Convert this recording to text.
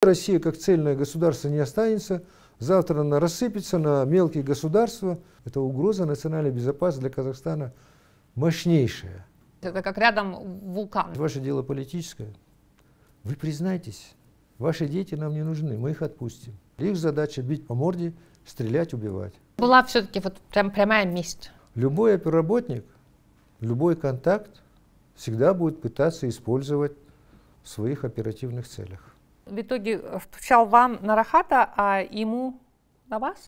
Россия как цельное государство не останется. Завтра она рассыпется на мелкие государства. Это угроза национальной безопасности для Казахстана мощнейшая. Это как рядом вулкан. Ваше дело политическое. Вы признайтесь, ваши дети нам не нужны, мы их отпустим. Их задача бить по морде, стрелять, убивать. Была все-таки вот прям прямая месть. Любой оперработник, любой контакт всегда будет пытаться использовать в своих оперативных целях в итоге э, втучал вам на Рахата, а ему на вас?